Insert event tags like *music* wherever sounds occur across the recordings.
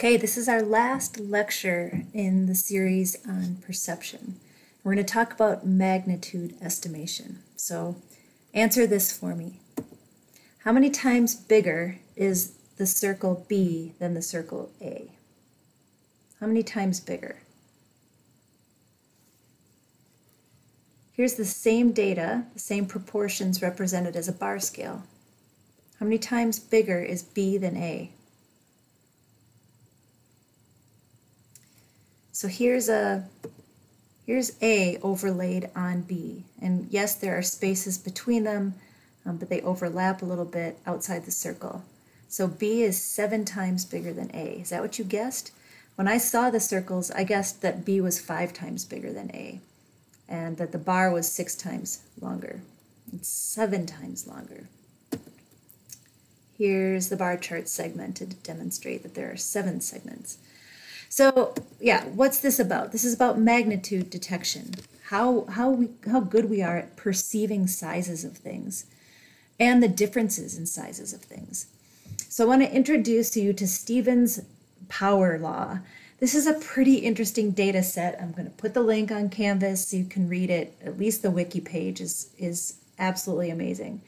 Okay, this is our last lecture in the series on perception. We're going to talk about magnitude estimation. So answer this for me. How many times bigger is the circle B than the circle A? How many times bigger? Here's the same data, the same proportions represented as a bar scale. How many times bigger is B than A? So here's a here's A overlaid on B. And yes, there are spaces between them, um, but they overlap a little bit outside the circle. So B is seven times bigger than A. Is that what you guessed? When I saw the circles, I guessed that B was five times bigger than A and that the bar was six times longer. It's seven times longer. Here's the bar chart segmented to demonstrate that there are seven segments. So yeah, what's this about? This is about magnitude detection. How how we how good we are at perceiving sizes of things and the differences in sizes of things. So I want to introduce you to Stevens power law. This is a pretty interesting data set. I'm going to put the link on Canvas so you can read it. At least the wiki page is is absolutely amazing.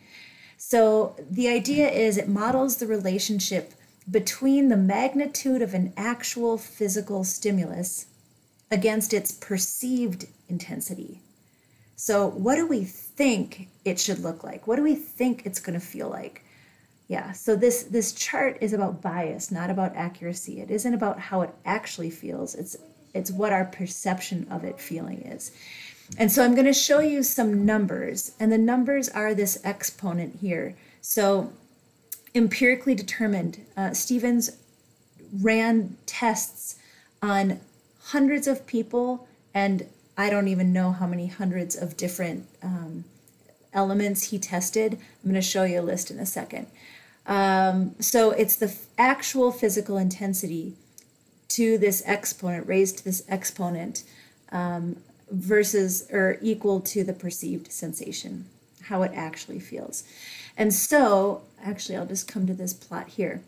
So the idea is it models the relationship between the magnitude of an actual physical stimulus against its perceived intensity. So, what do we think it should look like? What do we think it's going to feel like? Yeah, so this this chart is about bias, not about accuracy. It isn't about how it actually feels. It's it's what our perception of it feeling is. And so I'm going to show you some numbers, and the numbers are this exponent here. So empirically determined. Uh, Stevens ran tests on hundreds of people and I don't even know how many hundreds of different um, elements he tested. I'm going to show you a list in a second. Um, so it's the f- actual physical intensity to this exponent, raised to this exponent, um, versus or equal to the perceived sensation how it actually feels. And so, actually, I'll just come to this plot here.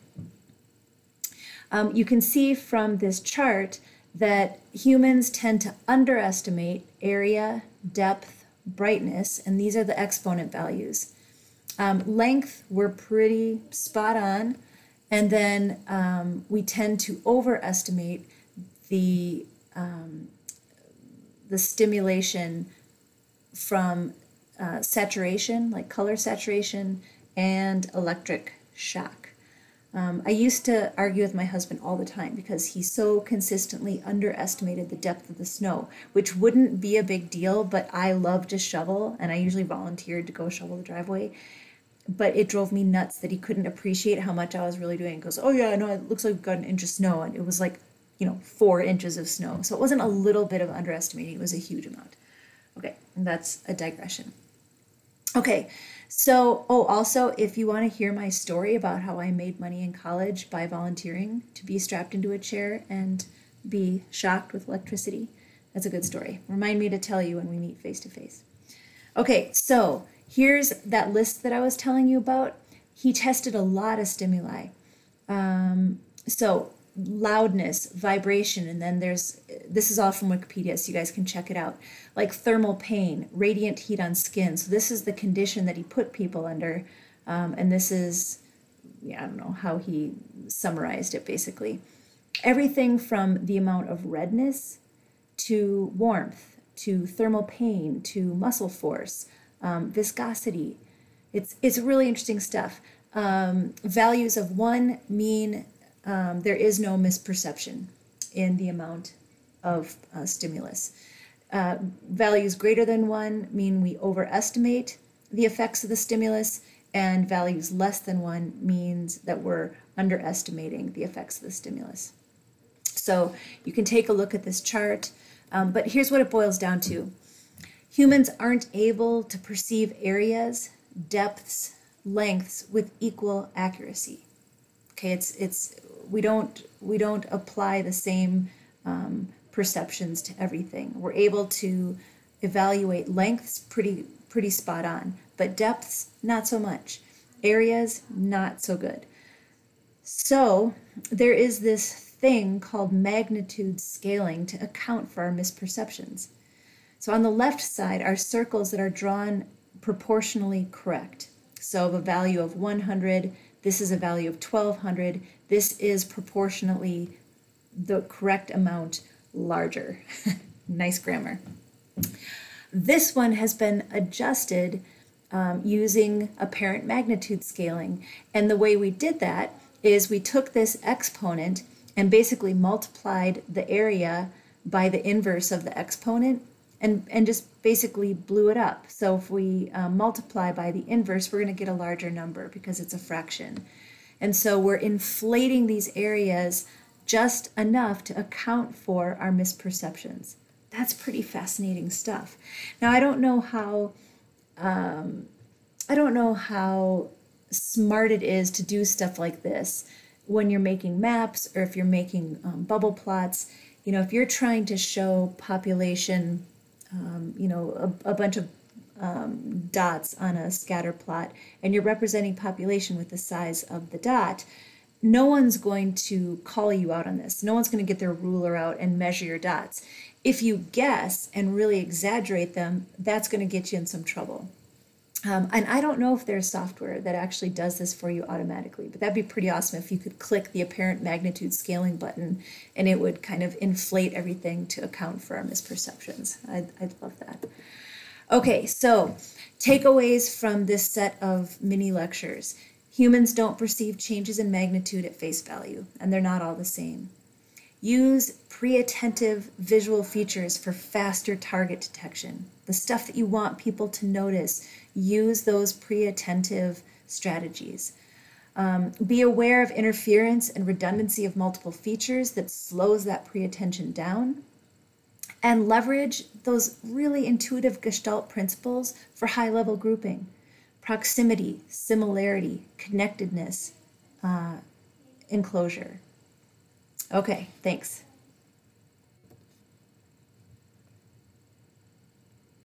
Um, you can see from this chart that humans tend to underestimate area, depth, brightness, and these are the exponent values. Um, length, we're pretty spot on, and then um, we tend to overestimate the um, the stimulation from uh, saturation, like color saturation, and electric shock. Um, I used to argue with my husband all the time because he so consistently underestimated the depth of the snow, which wouldn't be a big deal, but I love to shovel and I usually volunteered to go shovel the driveway. But it drove me nuts that he couldn't appreciate how much I was really doing. He goes, Oh, yeah, I know, it looks like we've got an inch of snow. And it was like, you know, four inches of snow. So it wasn't a little bit of underestimating, it was a huge amount. Okay, that's a digression. Okay. So, oh, also, if you want to hear my story about how I made money in college by volunteering to be strapped into a chair and be shocked with electricity, that's a good story. Remind me to tell you when we meet face to face. Okay, so here's that list that I was telling you about. He tested a lot of stimuli. Um, so, loudness, vibration, and then there's this is all from Wikipedia, so you guys can check it out. Like thermal pain, radiant heat on skin. So this is the condition that he put people under, um, and this is yeah, I don't know how he summarized it basically. Everything from the amount of redness to warmth to thermal pain to muscle force, um, viscosity. It's it's really interesting stuff. Um, values of one, mean, um, there is no misperception in the amount of uh, stimulus. Uh, values greater than one mean we overestimate the effects of the stimulus, and values less than one means that we're underestimating the effects of the stimulus. So you can take a look at this chart, um, but here's what it boils down to humans aren't able to perceive areas, depths, lengths with equal accuracy. Okay, it's, it's we don't we don't apply the same um, perceptions to everything. We're able to evaluate lengths pretty pretty spot on, but depths not so much. Areas not so good. So there is this thing called magnitude scaling to account for our misperceptions. So on the left side are circles that are drawn proportionally correct. So of a value of 100, this is a value of 1200, this is proportionately the correct amount larger. *laughs* nice grammar. This one has been adjusted um, using apparent magnitude scaling. And the way we did that is we took this exponent and basically multiplied the area by the inverse of the exponent and, and just basically blew it up. So if we uh, multiply by the inverse, we're going to get a larger number because it's a fraction. And so we're inflating these areas just enough to account for our misperceptions. That's pretty fascinating stuff. Now, I don't know how. Um, I don't know how smart it is to do stuff like this when you're making maps or if you're making um, bubble plots. You know, if you're trying to show population, um, you know, a, a bunch of um, dots on a scatter plot and you're representing population with the size of the dot, no one's going to call you out on this. No one's going to get their ruler out and measure your dots. If you guess and really exaggerate them, that's going to get you in some trouble. Um, and I don't know if there's software that actually does this for you automatically, but that'd be pretty awesome if you could click the apparent magnitude scaling button and it would kind of inflate everything to account for our misperceptions. I'd, I'd love that. Okay, so takeaways from this set of mini lectures. Humans don't perceive changes in magnitude at face value, and they're not all the same. Use pre-attentive visual features for faster target detection. The stuff that you want people to notice, use those pre-attentive strategies. Um, be aware of interference and redundancy of multiple features that slows that pre-attention down and leverage those really intuitive Gestalt principles for high level grouping proximity, similarity, connectedness, uh, enclosure. Okay, thanks.